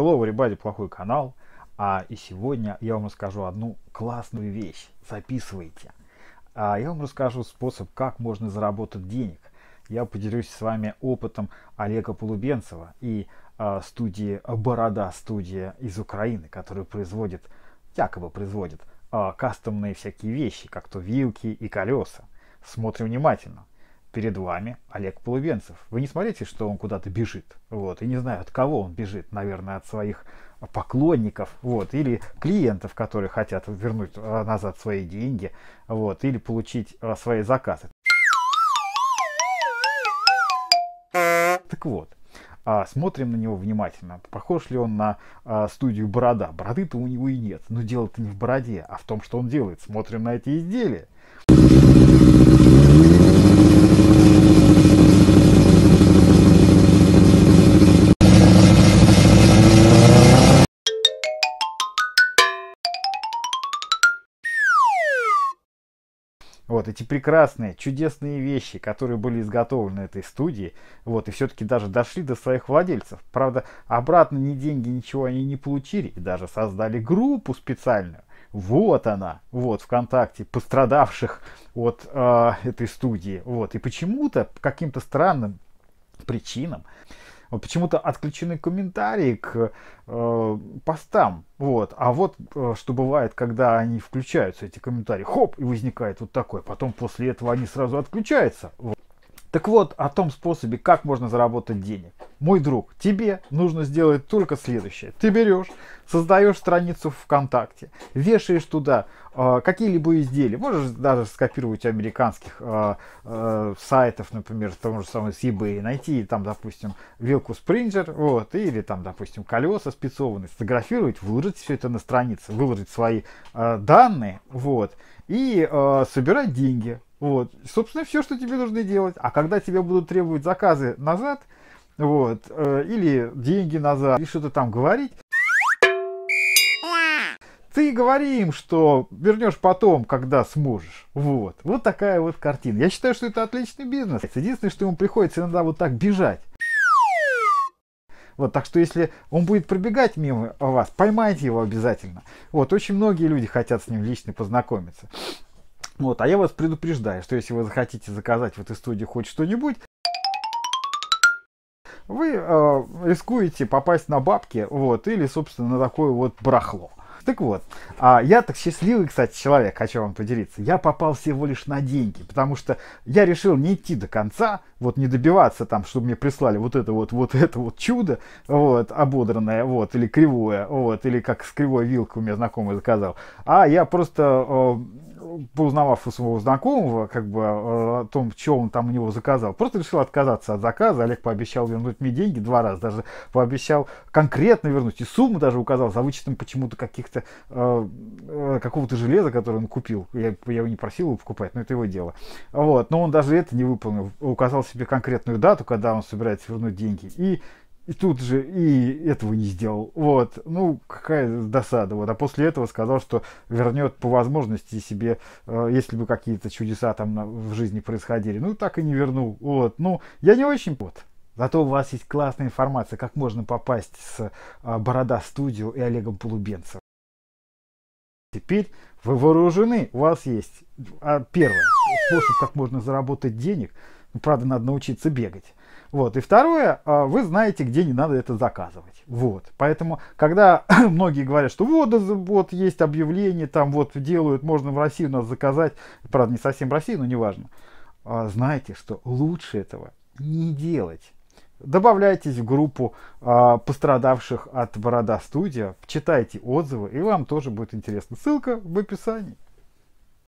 Hello, everybody, плохой канал. А, и сегодня я вам расскажу одну классную вещь. Записывайте. А, я вам расскажу способ, как можно заработать денег. Я поделюсь с вами опытом Олега Полубенцева и а, студии Борода, студия из Украины, которая производит, якобы производит, а, кастомные всякие вещи, как то вилки и колеса. Смотрим внимательно перед вами Олег Полубенцев. Вы не смотрите, что он куда-то бежит. Вот. И не знаю, от кого он бежит. Наверное, от своих поклонников. Вот. Или клиентов, которые хотят вернуть а, назад свои деньги. Вот. Или получить а, свои заказы. Так вот, а, смотрим на него внимательно. Похож ли он на студию Борода? Бороды-то у него и нет. Но дело-то не в бороде, а в том, что он делает. Смотрим на эти изделия. Вот эти прекрасные, чудесные вещи, которые были изготовлены этой студией, вот, и все-таки даже дошли до своих владельцев. Правда, обратно ни деньги, ничего они не получили, и даже создали группу специальную. Вот она, вот, ВКонтакте, пострадавших от э, этой студии. Вот, и почему-то, каким-то странным причинам, вот почему-то отключены комментарии к э, постам. Вот. А вот э, что бывает, когда они включаются, эти комментарии, хоп, и возникает вот такое. Потом после этого они сразу отключаются. Вот. Так вот, о том способе, как можно заработать денег. Мой друг, тебе нужно сделать только следующее. Ты берешь, создаешь страницу ВКонтакте, вешаешь туда э, какие-либо изделия. Можешь даже скопировать у американских э, э, сайтов, например, того же самого с eBay, найти там, допустим, вилку спринджер, вот, или там, допустим, колеса спецованные, сфотографировать, выложить все это на странице, выложить свои э, данные, вот, и э, собирать деньги. Вот, собственно, все, что тебе нужно делать. А когда тебе будут требовать заказы назад, вот, э, или деньги назад, или что-то там говорить, ты говори им, что вернешь потом, когда сможешь. Вот. Вот такая вот картина. Я считаю, что это отличный бизнес. Единственное, что ему приходится иногда вот так бежать. Вот, так что если он будет пробегать мимо вас, поймайте его обязательно. Вот, очень многие люди хотят с ним лично познакомиться. Вот, а я вас предупреждаю, что если вы захотите заказать в этой студии хоть что-нибудь, вы э, рискуете попасть на бабки, вот, или, собственно, на такое вот брахло. Так вот, а я так счастливый, кстати, человек, хочу вам поделиться. Я попал всего лишь на деньги, потому что я решил не идти до конца, вот не добиваться там, чтобы мне прислали вот это вот, вот это вот чудо, вот, ободранное, вот, или кривое, вот, или как с кривой вилкой у меня знакомый заказал. А я просто э, поузнавав у своего знакомого, как бы о том, что он там у него заказал, просто решил отказаться от заказа. Олег пообещал вернуть мне деньги два раза, даже пообещал конкретно вернуть. И сумму даже указал за вычетом почему-то каких-то э, э, какого-то железа, которое он купил. Я, я его не просил его покупать, но это его дело. Вот. Но он даже это не выполнил. Указал себе конкретную дату, когда он собирается вернуть деньги. И и тут же и этого не сделал. Вот, ну, какая досада. Вот. А после этого сказал, что вернет по возможности себе, э, если бы какие-то чудеса там на, в жизни происходили. Ну, так и не вернул. Вот, ну, я не очень... Вот. Зато у вас есть классная информация, как можно попасть с э, Борода Студио и Олегом Полубенцевым. Теперь вы вооружены, у вас есть а, первое способ, как можно заработать денег – Правда, надо научиться бегать. Вот. И второе, а, вы знаете, где не надо это заказывать. Вот. Поэтому, когда многие говорят, что вот, вот есть объявление, там вот делают, можно в России нас заказать, правда, не совсем в России, но неважно, а, Знаете, что лучше этого не делать. Добавляйтесь в группу э, пострадавших от Борода Студия, читайте отзывы, и вам тоже будет интересно. Ссылка в описании.